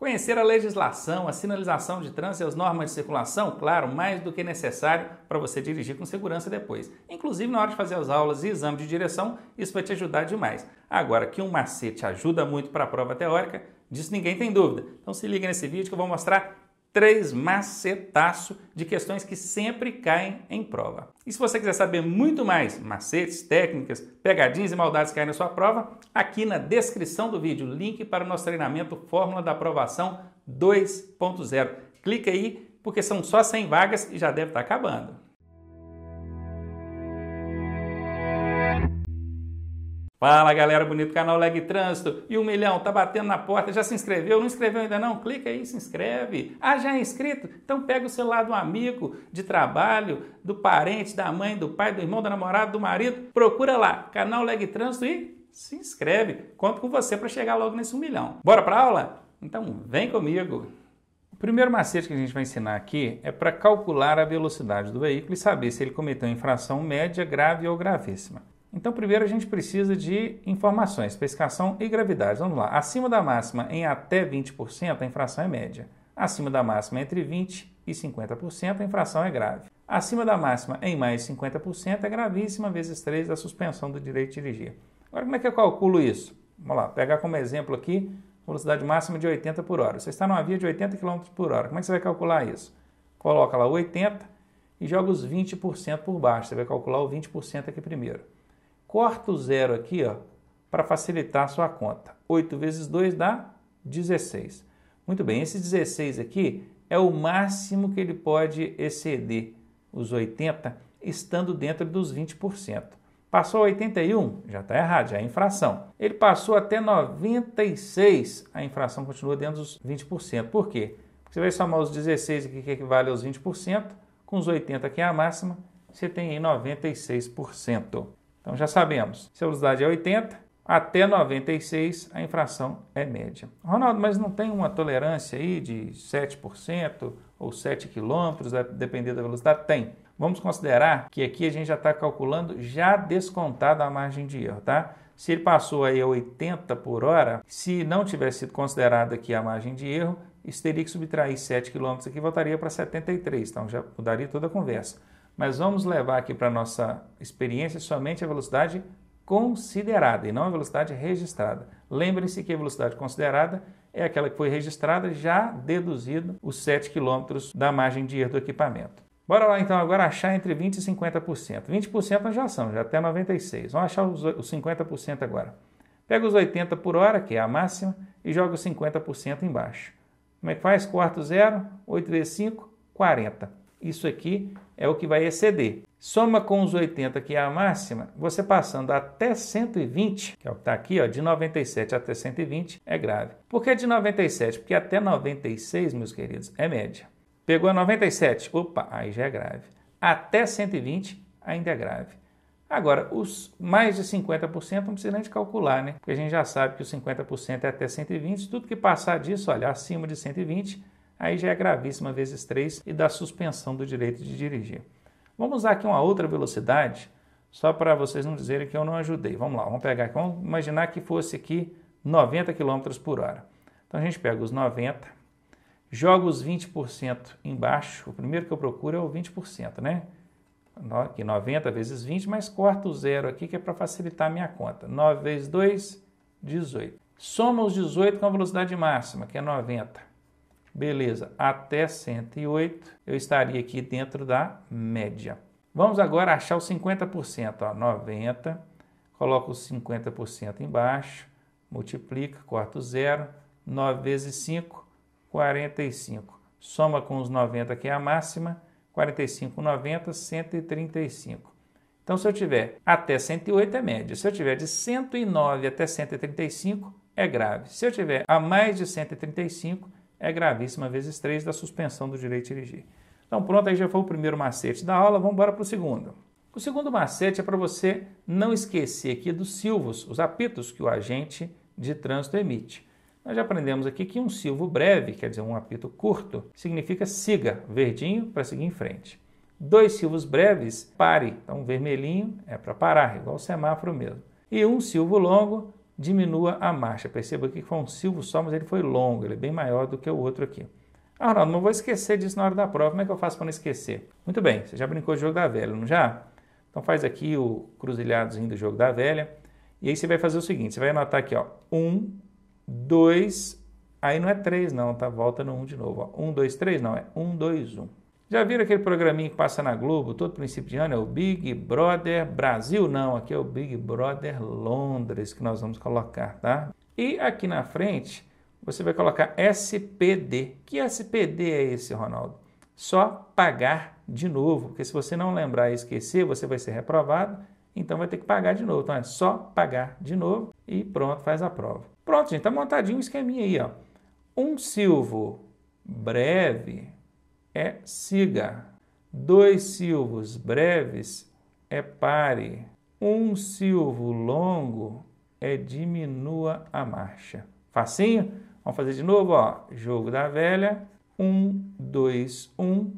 Conhecer a legislação, a sinalização de trânsito e as normas de circulação, claro, mais do que necessário para você dirigir com segurança depois. Inclusive na hora de fazer as aulas e exame de direção, isso vai te ajudar demais. Agora, que um macete ajuda muito para a prova teórica, disso ninguém tem dúvida. Então se liga nesse vídeo que eu vou mostrar três macetaço de questões que sempre caem em prova. E se você quiser saber muito mais macetes, técnicas, pegadinhas e maldades que caem na sua prova, aqui na descrição do vídeo, link para o nosso treinamento Fórmula da Aprovação 2.0. Clica aí, porque são só 100 vagas e já deve estar acabando. Fala galera bonito, canal Leg Trânsito e o um milhão tá batendo na porta, já se inscreveu? Não inscreveu ainda não? Clica aí, se inscreve. Ah, já é inscrito? Então pega o celular do amigo, de trabalho, do parente, da mãe, do pai, do irmão, da namorada, do marido. Procura lá, canal Leg Trânsito e se inscreve. Conto com você para chegar logo nesse um milhão. Bora para aula? Então vem comigo. O primeiro macete que a gente vai ensinar aqui é para calcular a velocidade do veículo e saber se ele cometeu infração média, grave ou gravíssima. Então, primeiro a gente precisa de informações, pescação e gravidade. Vamos lá. Acima da máxima em até 20%, a infração é média. Acima da máxima entre 20% e 50%, a infração é grave. Acima da máxima em mais 50%, é gravíssima, vezes 3 a suspensão do direito de dirigir. Agora, como é que eu calculo isso? Vamos lá, pegar como exemplo aqui, velocidade máxima de 80 por hora. Você está numa via de 80 km por hora. Como é que você vai calcular isso? Coloca lá 80 e joga os 20% por baixo. Você vai calcular o 20% aqui primeiro. Corta o zero aqui, para facilitar a sua conta. 8 vezes 2 dá 16. Muito bem, esse 16 aqui é o máximo que ele pode exceder os 80, estando dentro dos 20%. Passou 81, já está errado, já é infração. Ele passou até 96, a infração continua dentro dos 20%. Por quê? Porque você vai somar os 16 aqui, que equivale aos 20%, com os 80 que é a máxima, você tem aí 96%. Então já sabemos, se a velocidade é 80, até 96 a infração é média. Ronaldo, mas não tem uma tolerância aí de 7% ou 7 km, a depender da velocidade? Tem. Vamos considerar que aqui a gente já está calculando já descontada a margem de erro, tá? Se ele passou aí a 80 por hora, se não tivesse sido considerada aqui a margem de erro, isso teria que subtrair 7 km aqui, voltaria para 73, então já mudaria toda a conversa mas vamos levar aqui para a nossa experiência somente a velocidade considerada e não a velocidade registrada. lembre se que a velocidade considerada é aquela que foi registrada já deduzido os 7 km da margem de erro do equipamento. Bora lá então agora achar entre 20% e 50%. 20% nós já são, já até 96%. Vamos achar os 50% agora. Pega os 80 por hora, que é a máxima, e joga os 50% embaixo. Como é que faz? Quarto zero, 8 vezes 5, 40 isso aqui é o que vai exceder. Soma com os 80, que é a máxima, você passando até 120, que é o que está aqui, ó, de 97 até 120 é grave. Por que de 97? Porque até 96, meus queridos, é média. Pegou a 97, opa, aí já é grave. Até 120 ainda é grave. Agora, os mais de 50% não precisa nem de calcular, né? Porque a gente já sabe que os 50% é até 120, tudo que passar disso, olha, acima de 120 aí já é gravíssima vezes 3 e dá suspensão do direito de dirigir. Vamos usar aqui uma outra velocidade, só para vocês não dizerem que eu não ajudei. Vamos lá, vamos pegar aqui, vamos imaginar que fosse aqui 90 km por hora. Então a gente pega os 90, joga os 20% embaixo, o primeiro que eu procuro é o 20%, né? Aqui 90 vezes 20, mas corta o zero aqui que é para facilitar a minha conta. 9 vezes 2, 18. Soma os 18 com a velocidade máxima, que é 90. Beleza, até 108 eu estaria aqui dentro da média. Vamos agora achar o 50%, ó, 90, coloco os 50% embaixo, multiplica, corta o zero, 9 vezes 5, 45. Soma com os 90 que é a máxima, 45, 90, 135. Então, se eu tiver até 108 é média, se eu tiver de 109 até 135 é grave, se eu tiver a mais de 135 é gravíssima, vezes 3 da suspensão do direito de dirigir. Então, pronto, aí já foi o primeiro macete da aula, vamos embora para o segundo. O segundo macete é para você não esquecer aqui dos silvos, os apitos que o agente de trânsito emite. Nós já aprendemos aqui que um silvo breve, quer dizer, um apito curto, significa siga, verdinho para seguir em frente. Dois silvos breves, pare, então vermelhinho é para parar, igual o semáforo mesmo. E um silvo longo, diminua a marcha. Perceba aqui que foi um silvo só, mas ele foi longo, ele é bem maior do que o outro aqui. Ah, Ronaldo, não vou esquecer disso na hora da prova, como é que eu faço para não esquecer? Muito bem, você já brincou de jogo da velha, não já? Então faz aqui o cruzilhadozinho do jogo da velha, e aí você vai fazer o seguinte, você vai anotar aqui, ó, 1, 2, aí não é 3 não, tá? Volta no 1 um de novo, ó, 1, 2, 3 não, é 1, 2, 1. Já viram aquele programinha que passa na Globo todo princípio de ano? É o Big Brother Brasil, não. Aqui é o Big Brother Londres que nós vamos colocar, tá? E aqui na frente você vai colocar SPD. Que SPD é esse, Ronaldo? Só pagar de novo, porque se você não lembrar e esquecer, você vai ser reprovado, então vai ter que pagar de novo. Então é só pagar de novo e pronto, faz a prova. Pronto, gente, tá montadinho o um esqueminha aí, ó. Um silvo breve é siga. Dois silvos breves é pare. Um silvo longo é diminua a marcha. Facinho? Vamos fazer de novo, ó. Jogo da velha. Um, dois, um.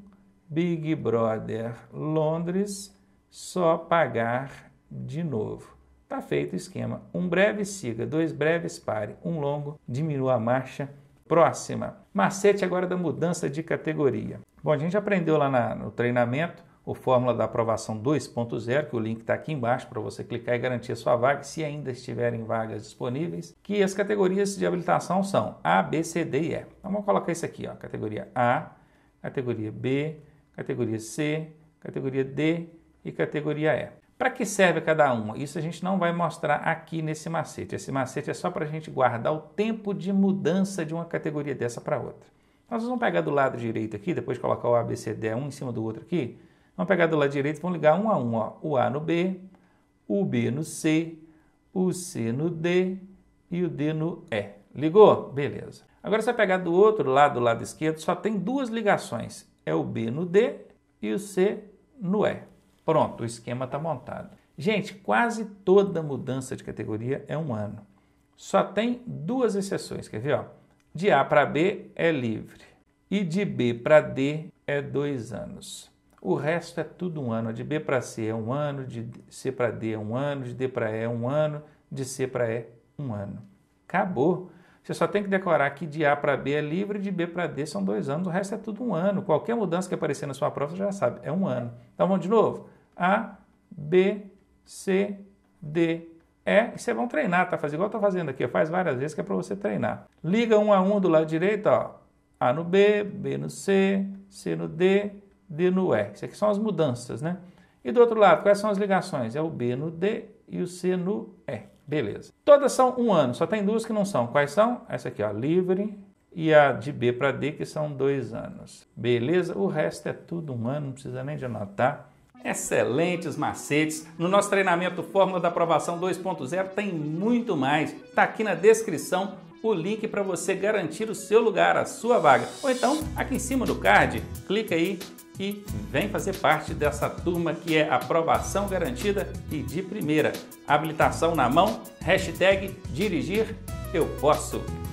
Big Brother Londres. Só pagar de novo. Tá feito o esquema. Um breve siga, dois breves pare, um longo diminua a marcha. Próxima. Macete agora da mudança de categoria. Bom, a gente aprendeu lá na, no treinamento o Fórmula da Aprovação 2.0, que o link está aqui embaixo para você clicar e garantir a sua vaga, se ainda estiverem vagas disponíveis, que as categorias de habilitação são A, B, C, D e E. Então, vamos colocar isso aqui, ó, categoria A, categoria B, categoria C, categoria D e categoria E. Para que serve cada uma? Isso a gente não vai mostrar aqui nesse macete. Esse macete é só para a gente guardar o tempo de mudança de uma categoria dessa para outra. nós então, vamos pegar do lado direito aqui, depois colocar o ABCD um em cima do outro aqui. Vamos pegar do lado direito e vamos ligar um a um. Ó. O A no B, o B no C, o C no D e o D no E. Ligou? Beleza. Agora, você vai pegar do outro lado, do lado esquerdo, só tem duas ligações. É o B no D e o C no E. Pronto, o esquema está montado. Gente, quase toda mudança de categoria é um ano. Só tem duas exceções, quer ver? Ó? De A para B é livre e de B para D é dois anos. O resto é tudo um ano. De B para C é um ano, de C para D é um ano, de D para E é um ano, de C para E um ano. Acabou. Você só tem que decorar que de A para B é livre e de B para D são dois anos. O resto é tudo um ano. Qualquer mudança que aparecer na sua prova, você já sabe, é um ano. Então vamos de novo? A, B, C, D, E. E vocês vão treinar, tá? Faz igual eu tô fazendo aqui, faz várias vezes que é para você treinar. Liga um a um do lado direito, ó. A no B, B no C, C no D, D no E. Isso aqui são as mudanças, né? E do outro lado, quais são as ligações? É o B no D e o C no E. Beleza. Todas são um ano, só tem duas que não são. Quais são? Essa aqui, ó, livre e a de B para D, que são dois anos. Beleza? O resto é tudo um ano, não precisa nem de anotar excelentes macetes. No nosso treinamento Fórmula da Aprovação 2.0 tem muito mais. Tá aqui na descrição o link para você garantir o seu lugar, a sua vaga. Ou então, aqui em cima do card, clica aí e vem fazer parte dessa turma que é aprovação garantida e de primeira. Habilitação na mão, hashtag dirigir eu posso.